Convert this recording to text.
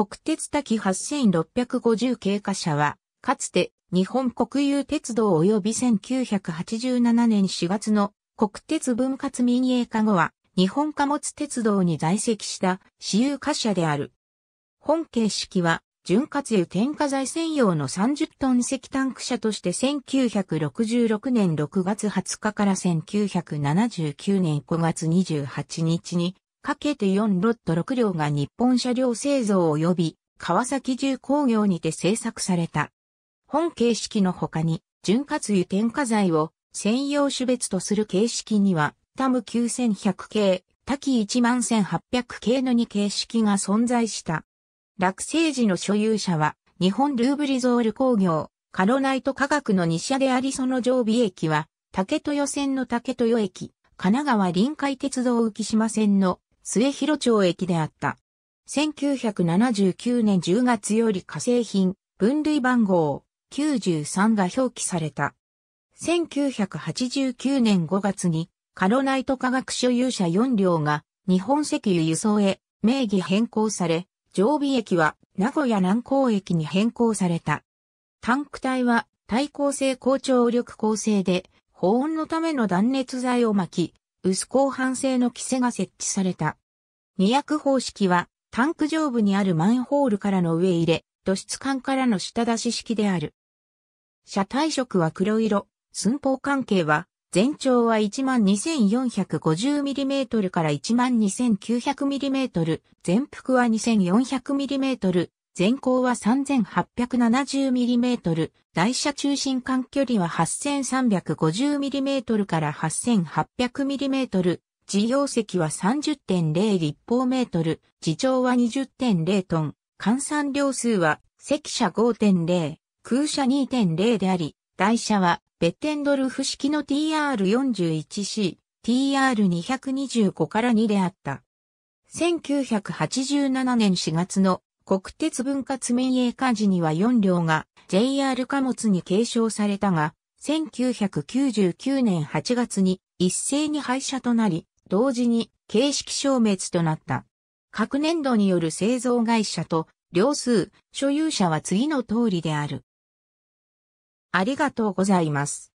国鉄滝8650経過車は、かつて日本国有鉄道及び1987年4月の国鉄分割民営化後は、日本貨物鉄道に在籍した私有貨車である。本形式は、潤滑油添加剤専用の30トン石タンク車として1966年6月20日から1979年5月28日にかけて4ロット6両が日本車両製造及び川崎重工業にて製作された。本形式の他に、潤滑油添加剤を専用種別とする形式には、タム9100系、タキ11800系の2形式が存在した。落成時の所有者は、日本ルーブリゾール工業、カロナイト科学の2社でありその常備駅は、竹豊線の竹豊駅、神奈川臨海鉄道浮島線の末広町駅であった。1979年10月より火製品、分類番号93が表記された。1989年5月にカロナイト化学所有者4両が日本石油輸送へ名義変更され、常備駅は名古屋南港駅に変更された。タンク体は耐候性高張力構成で保温のための断熱材を巻き、薄鋼板製の規制が設置された。二役方式は、タンク上部にあるマンホールからの上入れ、土質管からの下出し式である。車体色は黒色、寸法関係は、全長は 12,450mm から 12,900mm、全幅は 2,400mm、全高は 3,870mm、台車中心間距離は 8,350mm から 8,800mm、事業積は30.0立方メートル、地長は20.0トン、換算量数は積車5.0、空車2.0であり、台車はベッテンドルフ式の TR41C、TR225 から2であった。1987年4月の国鉄分割民営化時には4両が JR 貨物に継承されたが、1999年8月に一斉に廃車となり、同時に形式消滅となった。各年度による製造会社と両数所有者は次の通りである。ありがとうございます。